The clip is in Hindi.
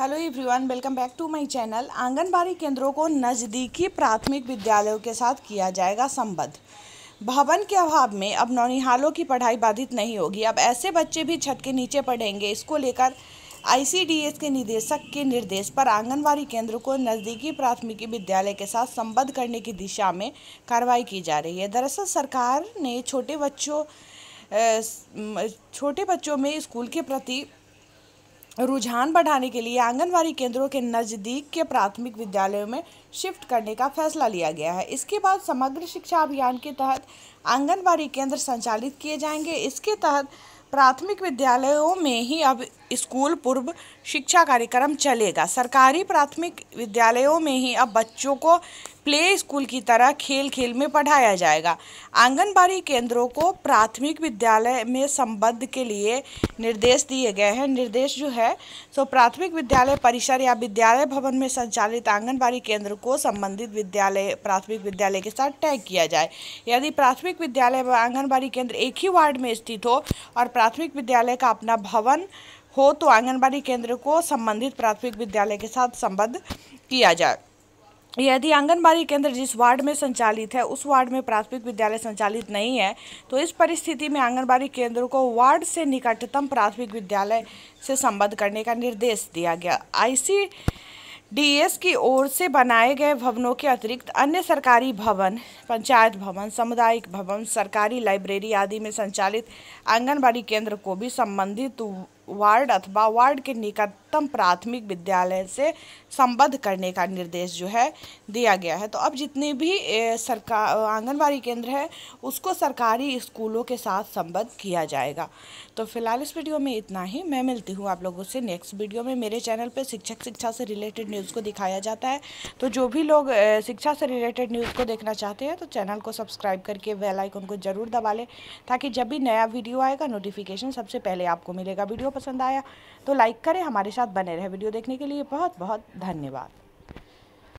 hello everyone welcome back to my channel anganwadi केंद्रों को नज़दीकी प्राथमिक विद्यालयों के साथ किया जाएगा संबद्ध भवन के अभाव में अब नौनिहालों की पढ़ाई बाधित नहीं होगी अब ऐसे बच्चे भी छत के नीचे पढ़ेंगे इसको लेकर आईसीडीएस के निदेशक के निर्देश पर आंगनबाड़ी केंद्र को नज़दीकी प्राथमिकी विद्यालय के साथ संबद्ध करने की दिशा में कार्रवाई की जा रही है दरअसल सरकार ने छोटे बच्चों छोटे बच्चों में स्कूल के प्रति रुझान बढ़ाने के लिए आंगनवाड़ी केंद्रों के नज़दीक के प्राथमिक विद्यालयों में शिफ्ट करने का फैसला लिया गया है इसके बाद समग्र शिक्षा अभियान के तहत आंगनवाड़ी केंद्र संचालित किए जाएंगे इसके तहत प्राथमिक विद्यालयों में ही अब स्कूल पूर्व शिक्षा कार्यक्रम चलेगा सरकारी प्राथमिक विद्यालयों में ही अब बच्चों को प्ले स्कूल की तरह खेल खेल में पढ़ाया जाएगा आंगनबाड़ी केंद्रों को प्राथमिक विद्यालय में संबद्ध के लिए निर्देश दिए गए हैं निर्देश जो है सो प्राथमिक विद्यालय परिसर या विद्यालय भवन में संचालित आंगनबाड़ी केंद्र को संबंधित विद्यालय प्राथमिक विद्यालय के साथ टैग किया जाए यदि प्राथमिक विद्यालय व आंगनबाड़ी केंद्र एक ही वार्ड में स्थित हो और प्राथमिक विद्यालय का अपना भवन हो तो आंगनबाड़ी केंद्र को संबंधित प्राथमिक विद्यालय के साथ संबद्ध किया जाए यदि आंगनबाड़ी केंद्र जिस वार्ड में संचालित है उस वार्ड में प्राथमिक विद्यालय संचालित नहीं है तो इस परिस्थिति में आंगनबाड़ी केंद्र को वार्ड से निकटतम प्राथमिक विद्यालय से संबद्ध करने का निर्देश दिया गया आईसी डीएस की ओर से बनाए गए भवनों के अतिरिक्त अन्य सरकारी भवन पंचायत भवन सामुदायिक भवन सरकारी लाइब्रेरी आदि में संचालित आंगनबाड़ी केंद्र को भी संबंधित वार्ड अथवा वार्ड के निकटतम प्राथमिक विद्यालय से संबद्ध करने का निर्देश जो है दिया गया है तो अब जितने भी सरकार आंगनबाड़ी केंद्र है उसको सरकारी स्कूलों के साथ संबद्ध किया जाएगा तो फिलहाल इस वीडियो में इतना ही मैं मिलती हूँ आप लोगों से नेक्स्ट वीडियो में मेरे चैनल पर शिक्षक शिक्षा से रिलेटेड न्यूज़ को दिखाया जाता है तो जो भी लोग शिक्षा से रिलेटेड न्यूज़ को देखना चाहते हैं तो चैनल को सब्सक्राइब करके वेलाइकन को ज़रूर दबा लें ताकि जब भी नया वीडियो आएगा नोटिफिकेशन सबसे पहले आपको मिलेगा वीडियो पसंद आया तो लाइक करें हमारे साथ बने रहे वीडियो देखने के लिए बहुत बहुत धन्यवाद